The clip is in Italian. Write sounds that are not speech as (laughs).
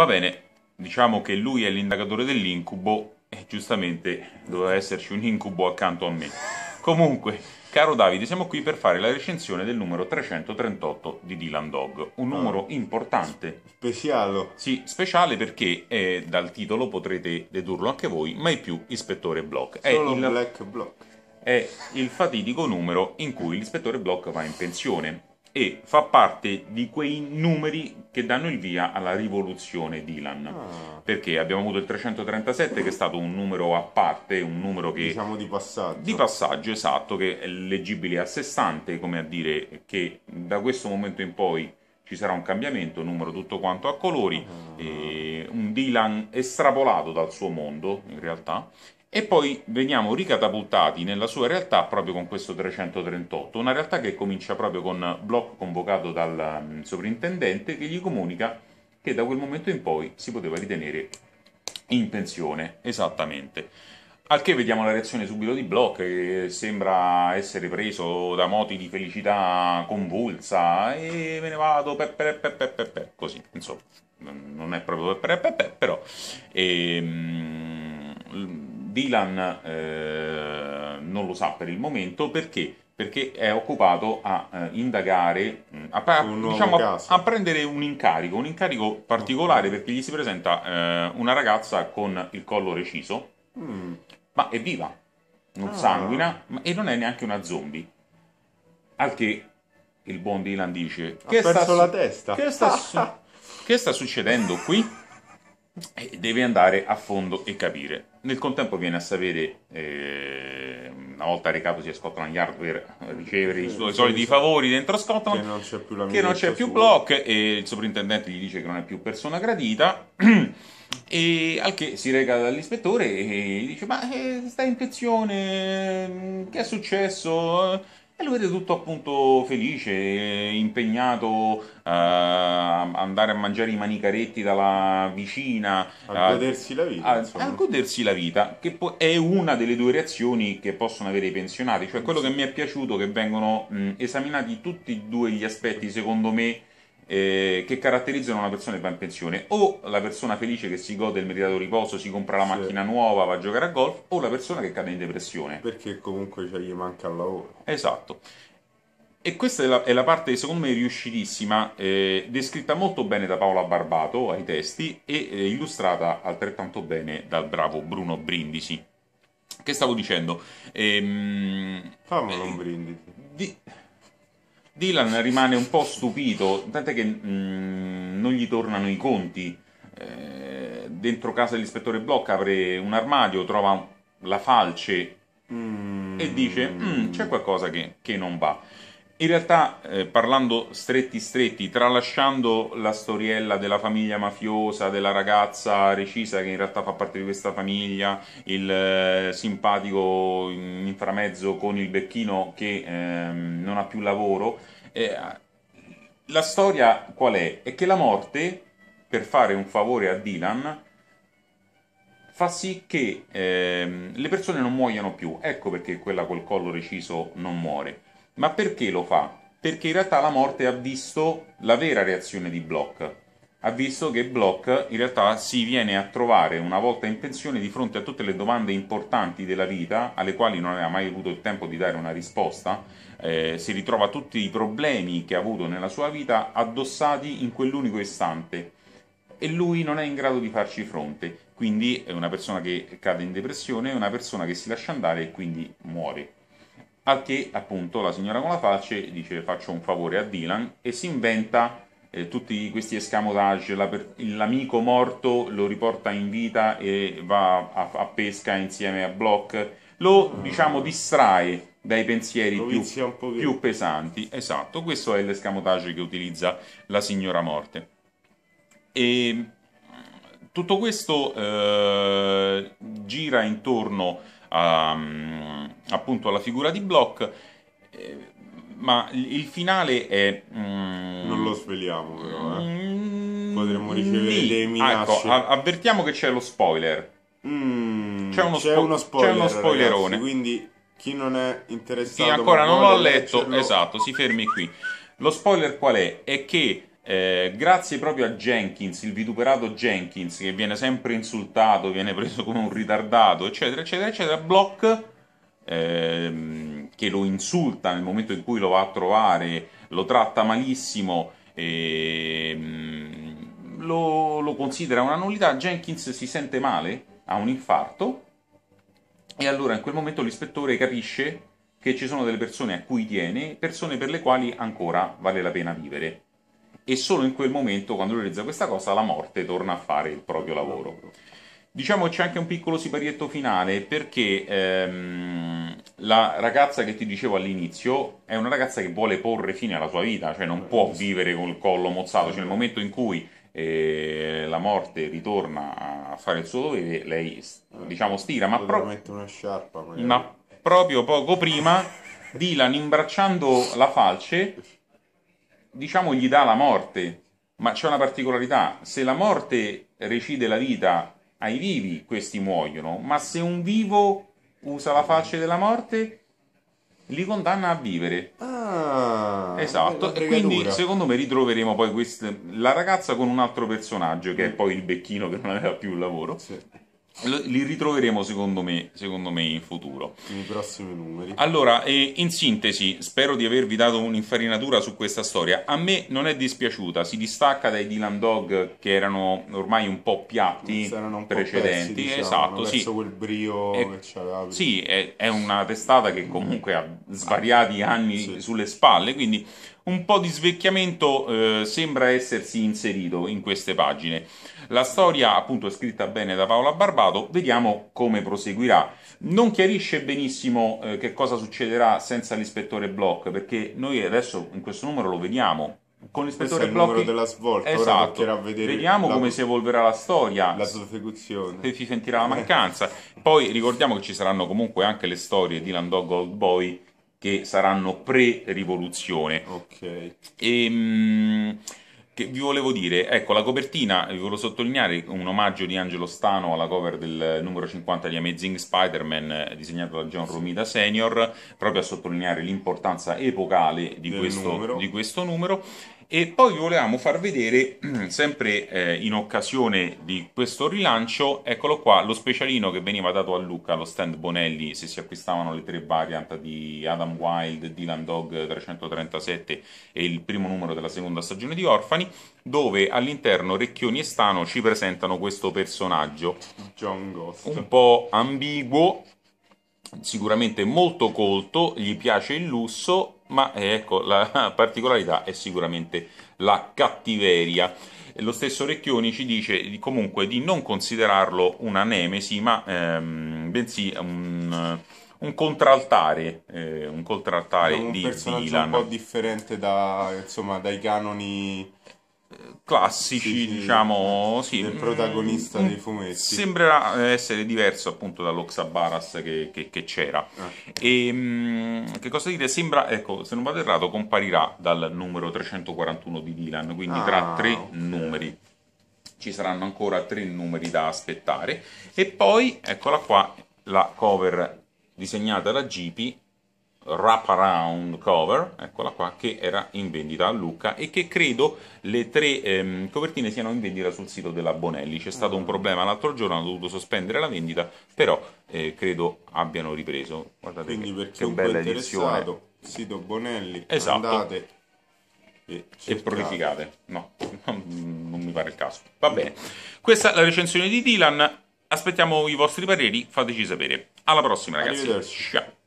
Va bene, diciamo che lui è l'indagatore dell'incubo e giustamente doveva esserci un incubo accanto a me. Comunque, caro Davide, siamo qui per fare la recensione del numero 338 di Dylan Dog, un ah. numero ah, importante. Speciale. Sì, speciale perché eh, dal titolo potrete dedurlo anche voi, mai più Ispettore Block. Solo è il, Black Block. È il fatidico numero in cui l'ispettore Block va in pensione e fa parte di quei numeri che danno il via alla rivoluzione Dylan. Ah. Perché abbiamo avuto il 337 che è stato un numero a parte, un numero che... Diciamo di passaggio. Di passaggio, esatto, che è leggibile a sé stante, come a dire che da questo momento in poi ci sarà un cambiamento, numero tutto quanto a colori, ah. un Dylan estrapolato dal suo mondo in realtà e poi veniamo ricatapultati nella sua realtà proprio con questo 338, una realtà che comincia proprio con Bloch convocato dal mm, sovrintendente che gli comunica che da quel momento in poi si poteva ritenere in pensione, esattamente. Al che vediamo la reazione subito di Bloch che sembra essere preso da moti di felicità convulsa e me ne vado, peppe, peppe, peppe, così, insomma, non è proprio peppe, peppe, però... E, mm, Dylan eh, non lo sa per il momento perché perché è occupato a eh, indagare, mm, a, a, diciamo, a, a, prendere un incarico, un incarico particolare okay. perché gli si presenta eh, una ragazza con il collo reciso, mm. ma è viva, non ah. sanguina ma, e non è neanche una zombie. Al che il buon Dylan dice: Che, sta, su- che, sta, su- che sta succedendo qui? e deve andare a fondo e capire. Nel contempo viene a sapere, eh, una volta recatosi a Scotland Yard per ricevere i suoi soliti favori dentro Scotland, che non c'è più, che non c'è più Block e il soprintendente gli dice che non è più persona gradita. (clears throat) E al che si reca dall'ispettore e gli dice: Ma eh, stai in pensione? Mm, che è successo? e lo vede tutto appunto felice, impegnato eh, a andare a mangiare i manicaretti dalla vicina, a, a eh, godersi la vita, a, a, godersi la vita, che è una delle due reazioni che possono avere i pensionati, cioè quello che mi è piaciuto è che vengono mh, esaminati tutti e due gli aspetti secondo me eh, che caratterizzano una persona che va in pensione, o la persona felice che si gode il meritato riposo, si compra la sì. macchina nuova, va a giocare a golf, o la persona che cade in depressione. Perché comunque cioè, gli manca il lavoro. Esatto. E questa è la, è la, parte, secondo me, riuscitissima, eh, descritta molto bene da Paola Barbato ai testi e eh, illustrata altrettanto bene dal bravo Bruno Brindisi. Che stavo dicendo? Ehm, Fammelo eh, un brindisi. Di... Dylan rimane un po' stupito, tant'è che mh, mm, non gli tornano i conti. Eh, dentro casa dell'ispettore Block apre un armadio, trova la falce mm. e dice: mm, C'è qualcosa che, che non va. In realtà, eh, parlando stretti stretti, tralasciando la storiella della famiglia mafiosa, della ragazza recisa che in realtà fa parte di questa famiglia, il eh, simpatico inframezzo con il becchino che ehm, non ha più lavoro, eh, la storia qual è? È che la morte, per fare un favore a Dylan, fa sì che ehm, le persone non muoiano più. Ecco perché quella col collo reciso non muore ma perché lo fa? Perché in realtà la morte ha visto la vera reazione di Block. Ha visto che Block in realtà si viene a trovare una volta in pensione di fronte a tutte le domande importanti della vita, alle quali non aveva mai avuto il tempo di dare una risposta, eh, si ritrova tutti i problemi che ha avuto nella sua vita addossati in quell'unico istante e lui non è in grado di farci fronte. Quindi è una persona che cade in depressione, è una persona che si lascia andare e quindi muore al che appunto la signora con la falce dice faccio un favore a Dylan e si inventa eh, tutti questi escamotage, l'amico morto lo riporta in vita e va a, a pesca insieme a Block, lo diciamo distrae dai pensieri più, più, pesanti. Esatto, questo è l'escamotage che utilizza la signora morte. E tutto questo eh, gira intorno a, mm, appunto alla figura di Block. Eh, ma il finale è. Mm, non lo sveliamo, però. Eh. Mm, Potremmo ricevere lì. dei minacce. Ecco, avvertiamo che c'è lo spoiler. Mm, c'è, uno c'è, spo- uno spoiler, c'è uno spoilerone. Ragazzi, quindi chi non è interessato. Chi ancora non l'ha letto, leggerlo. esatto, si fermi qui. Lo spoiler qual è? È che eh, grazie proprio a Jenkins, il vituperato Jenkins, che viene sempre insultato, viene preso come un ritardato, eccetera, eccetera, eccetera, Block ehm, che lo insulta nel momento in cui lo va a trovare, lo tratta malissimo, ehm, lo, lo considera una nullità, Jenkins si sente male, ha un infarto e allora in quel momento l'ispettore capisce che ci sono delle persone a cui tiene, persone per le quali ancora vale la pena vivere. E solo in quel momento, quando realizza questa cosa, la morte torna a fare il proprio lavoro. Diciamo c'è anche un piccolo siparietto finale perché ehm, la ragazza che ti dicevo all'inizio è una ragazza che vuole porre fine alla sua vita, cioè non può vivere col collo mozzato, cioè nel momento in cui eh, la morte ritorna a fare il suo dovere, lei diciamo stira, ma, pro- sciarpa, ma proprio poco prima Dylan imbracciando la falce diciamo gli dà la morte, ma c'è una particolarità, se la morte recide la vita ai vivi questi muoiono, ma se un vivo usa la faccia della morte, li condanna a vivere. Ah, esatto. E quindi secondo me ritroveremo poi queste, la ragazza con un altro personaggio che è poi il becchino che non aveva più il lavoro. Sì li ritroveremo secondo me, secondo me, in futuro. I prossimi numeri. Allora, eh, in sintesi, spero di avervi dato un'infarinatura su questa storia. A me non è dispiaciuta, si distacca dai Dylan Dog che erano ormai un po' piatti un precedenti. Po persi, diciamo, esatto, sì. quel brio è, che Sì, è, è, una testata che comunque ha svariati anni sì. sulle spalle, quindi un po' di svecchiamento eh, sembra essersi inserito in queste pagine. La storia, appunto, è scritta bene da Paola Barbato, vediamo come proseguirà. Non chiarisce benissimo eh, che cosa succederà senza l'ispettore Block, perché noi adesso in questo numero lo vediamo. Con l'ispettore Questo numero della svolta, esatto. vedere Vediamo la... come si evolverà la storia. La prosecuzione. Se si sentirà la mancanza. Poi ricordiamo che ci saranno comunque anche le storie di Landau Goldboy che saranno pre-rivoluzione. Ok. E, ehm, mh, che vi volevo dire, ecco la copertina, vi volevo sottolineare un omaggio di Angelo Stano alla cover del numero 50 di Amazing Spider-Man eh, disegnato da John Romita Senior, proprio a sottolineare l'importanza epocale di, questo numero. di questo numero e poi volevamo far vedere, (clears throat) sempre eh, in occasione di questo rilancio, eccolo qua, lo specialino che veniva dato a Luca allo stand Bonelli se si acquistavano le tre variant di Adam Wild, Dylan Dog 337 e il primo numero della seconda stagione di Orfani, dove all'interno Recchioni e Stano ci presentano questo personaggio. John Ghost. Un po' ambiguo, sicuramente molto colto, gli piace il lusso ma eh, ecco, la (laughs) particolarità è sicuramente la cattiveria. Lo stesso Recchioni ci dice comunque di non considerarlo una nemesi, ma ehm, bensì un, un contraltare, eh, un contraltare un di, di Ilan. Un po' differente da, insomma, dai canoni classici, sì, sì, diciamo, sì, del protagonista mh, mm, dei mm. fumetti. Sembrerà essere diverso appunto dall'Oxabaras che, che, che c'era. Ah. E ehm, mh, che cosa dire? Sembra, ecco, se non vado errato, comparirà dal numero 341 di Dylan, quindi ah, tra tre okay. numeri. Ci saranno ancora tre numeri da aspettare. E poi, eccola qua, la cover disegnata da Gipi wraparound cover, eccola qua, che era in vendita a Lucca e che credo le tre ehm, copertine siano in vendita sul sito della Bonelli. C'è stato un mm. problema l'altro giorno, hanno dovuto sospendere la vendita, però eh, credo abbiano ripreso. Guardate Quindi che, per chiunque che bella edizione. Sito Bonelli, esatto. andate e, e prolificate. No, non mi pare il caso. Va bene. Questa è la recensione di Dylan. Aspettiamo i vostri pareri, fateci sapere. Alla prossima ragazzi. Ciao.